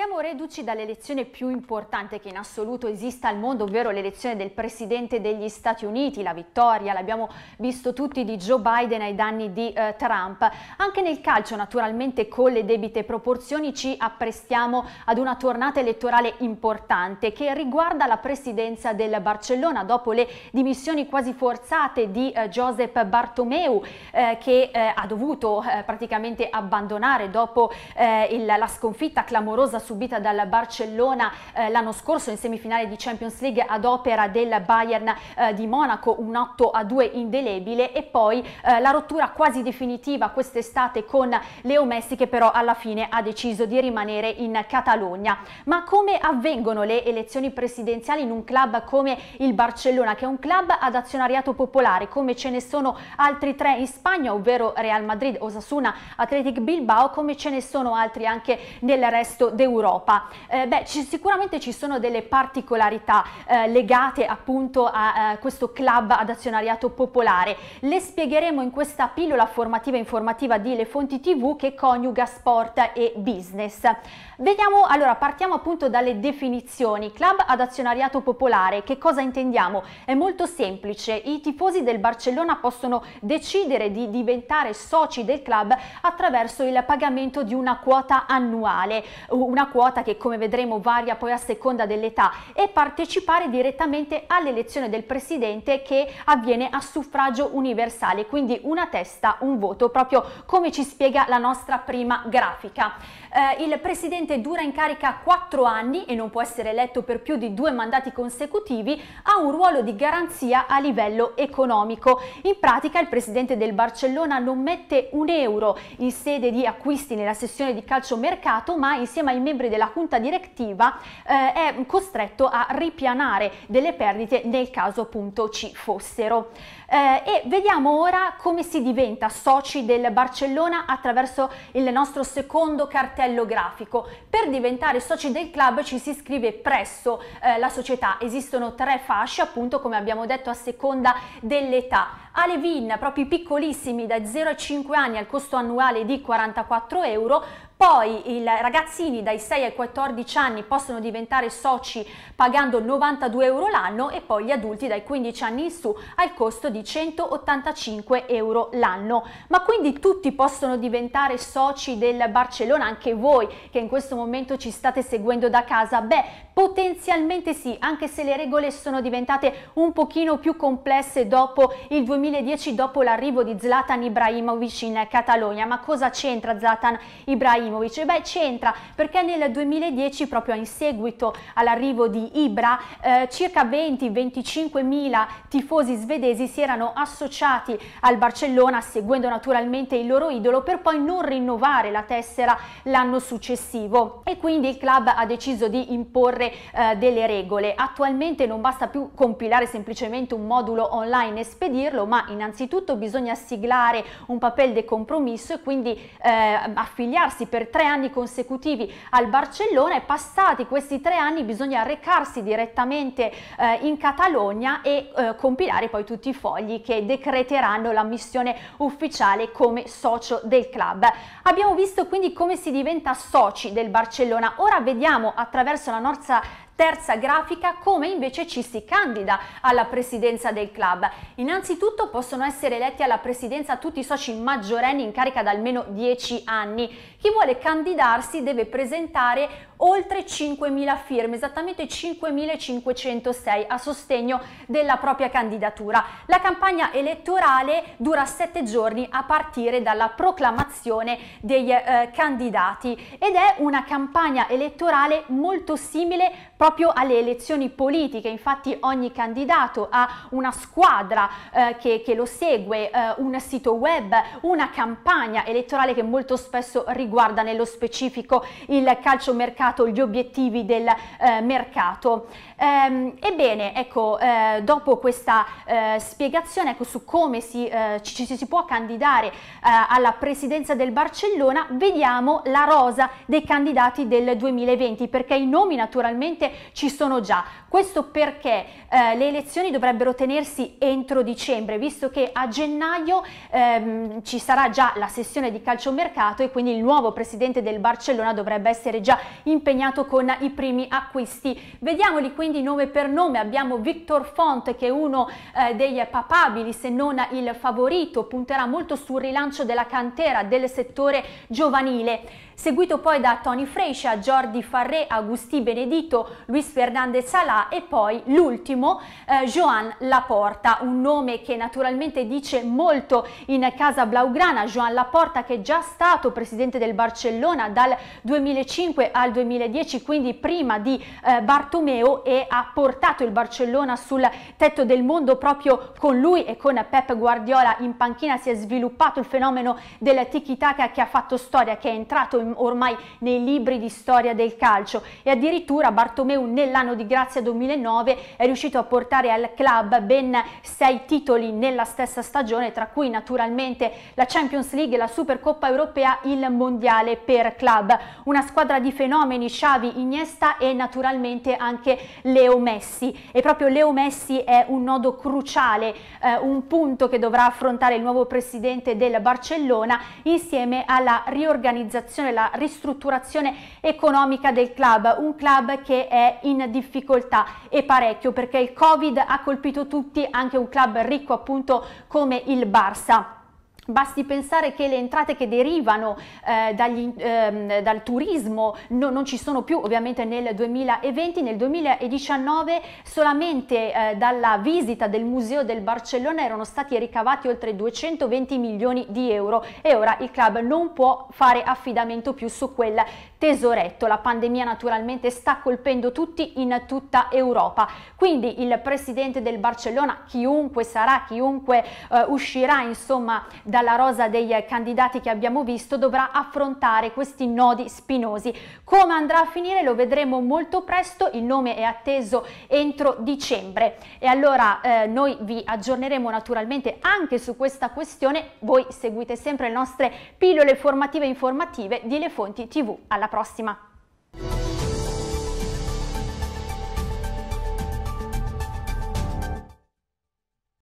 Siamo reduci dall'elezione più importante che in assoluto esista al mondo, ovvero l'elezione del Presidente degli Stati Uniti, la vittoria, l'abbiamo visto tutti, di Joe Biden ai danni di eh, Trump. Anche nel calcio, naturalmente, con le debite proporzioni, ci apprestiamo ad una tornata elettorale importante che riguarda la presidenza del Barcellona, dopo le dimissioni quasi forzate di eh, Josep Bartomeu, eh, che eh, ha dovuto eh, praticamente abbandonare dopo eh, il, la sconfitta clamorosa subita dal Barcellona eh, l'anno scorso in semifinale di Champions League ad opera del Bayern eh, di Monaco, un 8 a 2 indelebile e poi eh, la rottura quasi definitiva quest'estate con Leo Messi che però alla fine ha deciso di rimanere in Catalogna. Ma come avvengono le elezioni presidenziali in un club come il Barcellona, che è un club ad azionariato popolare, come ce ne sono altri tre in Spagna, ovvero Real Madrid, Osasuna, Athletic Bilbao, come ce ne sono altri anche nel resto d'Europa? Europa? Eh, beh, ci, sicuramente ci sono delle particolarità eh, legate appunto a, a, eh, questo club ad azionariato popolare. Le spiegheremo in questa pillola formativa e informativa di Le Fonti TV che coniuga sport e business. Vediamo, allora partiamo appunto dalle definizioni. Club ad azionariato popolare, che cosa intendiamo? È molto semplice, i tifosi del Barcellona possono decidere di diventare soci del club attraverso il pagamento di una quota annuale, una quota che come vedremo varia poi a seconda dell'età e partecipare direttamente all'elezione del presidente che avviene a suffragio universale, quindi una testa, un voto, proprio come ci spiega la nostra prima grafica. Eh, il presidente dura in carica 4 anni e non può essere eletto per più di due mandati consecutivi, ha un ruolo di garanzia a livello economico. In pratica il presidente del Barcellona non mette un euro in sede di acquisti nella sessione di calciomercato, ma insieme ai membri membri della Junta Direttiva eh, è costretto a ripianare delle perdite nel caso appunto ci fossero. Eh, e vediamo ora come si diventa soci del Barcellona attraverso il nostro secondo cartello grafico. Per diventare soci del club ci si iscrive presso eh, la società. Esistono tre fasce appunto come abbiamo detto a seconda dell'età. Ale proprio piccolissimi da 0 a 5 anni al costo annuale di 44 euro, poi i ragazzini dai 6 ai 14 anni possono diventare soci pagando 92 euro l'anno e poi gli adulti dai 15 anni in su al costo di 185 euro l'anno. Ma quindi tutti possono diventare soci del Barcellona, anche voi che in questo momento ci state seguendo da casa? Beh, potenzialmente sì, anche se le regole sono diventate un pochino più complesse dopo il 2020 2010 dopo l'arrivo di Zlatan Ibrahimovic in Catalogna. Ma cosa c'entra Zlatan Ibrahimovic? Beh, c'entra perché nel 2010, proprio in seguito all'arrivo di Ibra, eh, circa 20-25 mila tifosi svedesi si erano associati al Barcellona, seguendo naturalmente il loro idolo, per poi non rinnovare la tessera l'anno successivo. E quindi il club ha deciso di imporre eh, delle regole. Attualmente non basta più compilare semplicemente un modulo online e spedirlo, ma ma innanzitutto bisogna siglare un papel de compromesso e quindi eh, affiliarsi per tre anni consecutivi al Barcellona e passati questi tre anni bisogna recarsi direttamente eh, in Catalogna e eh, compilare poi tutti i fogli che decreteranno l'ammissione ufficiale come socio del club. Abbiamo visto quindi come si diventa soci del Barcellona, ora vediamo attraverso la nostra Terza grafica, come invece ci si candida alla presidenza del club. Innanzitutto possono essere eletti alla presidenza tutti i soci maggiorenni in carica da almeno 10 anni chi vuole candidarsi deve presentare oltre 5.000 firme, esattamente 5.506 a sostegno della propria candidatura. La campagna elettorale dura sette giorni a partire dalla proclamazione dei eh, candidati ed è una campagna elettorale molto simile proprio alle elezioni politiche, infatti ogni candidato ha una squadra eh, che, che, lo segue, eh, un sito web, una campagna elettorale che molto spesso riguarda riguarda nello specifico il calciomercato, gli obiettivi del eh, mercato. Ehm, ebbene, ecco, eh, dopo questa eh, spiegazione ecco, su come si, eh, ci, ci, si può candidare eh, alla presidenza del Barcellona, vediamo la rosa dei candidati del 2020, perché i nomi naturalmente ci sono già. Questo perché eh, le elezioni dovrebbero tenersi entro dicembre, visto che a gennaio ehm, ci sarà già la sessione di calciomercato e quindi il nuovo nuovo presidente del Barcellona dovrebbe essere già impegnato con i primi acquisti. Vediamoli quindi nome per nome, abbiamo Victor Font che è uno eh, dei papabili se non il favorito, punterà molto sul rilancio della cantera del settore giovanile seguito poi da Tony Frescia, Jordi Farré, Agustì Benedito, Luis Fernandez Salà e poi l'ultimo eh, Joan Laporta, un nome che naturalmente dice molto in casa blaugrana, Joan Laporta che è già stato presidente del del Barcellona dal 2005 al 2010, quindi prima di eh, Bartomeo e ha portato il Barcellona sul tetto del mondo proprio con lui e con Pep Guardiola in panchina si è sviluppato il fenomeno del tiki-taka che ha fatto storia, che è entrato in, ormai nei libri di storia del calcio e addirittura Bartomeu nell'anno di grazia 2009 è riuscito a portare al club ben sei titoli nella stessa stagione, tra cui naturalmente la Champions League, la Supercoppa Europea, il Mondiale mondiale per club. Una squadra di fenomeni, Xavi, Iniesta e naturalmente anche Leo Messi. E proprio Leo Messi è un nodo cruciale, eh, un punto che dovrà affrontare il nuovo presidente del Barcellona insieme alla riorganizzazione, la ristrutturazione economica del club, un club che è in difficoltà e parecchio perché il Covid ha colpito tutti, anche un club ricco appunto come il Barça. Basti pensare che le entrate che derivano eh, dagli, ehm, dal turismo no, non ci sono più ovviamente nel 2020, nel 2019 solamente eh, dalla visita del Museo del Barcellona erano stati ricavati oltre 220 milioni di euro e ora il club non può fare affidamento più su quel tesoretto. La pandemia naturalmente sta colpendo tutti in tutta Europa, quindi il presidente del Barcellona, chiunque sarà, chiunque eh, uscirà insomma da dalla rosa dei candidati che abbiamo visto dovrà affrontare questi nodi spinosi. Come andrà a finire lo vedremo molto presto, il nome è atteso entro dicembre e allora eh, noi vi aggiorneremo naturalmente anche su questa questione, voi seguite sempre le nostre pillole formative e informative di Le Fonti TV. Alla prossima!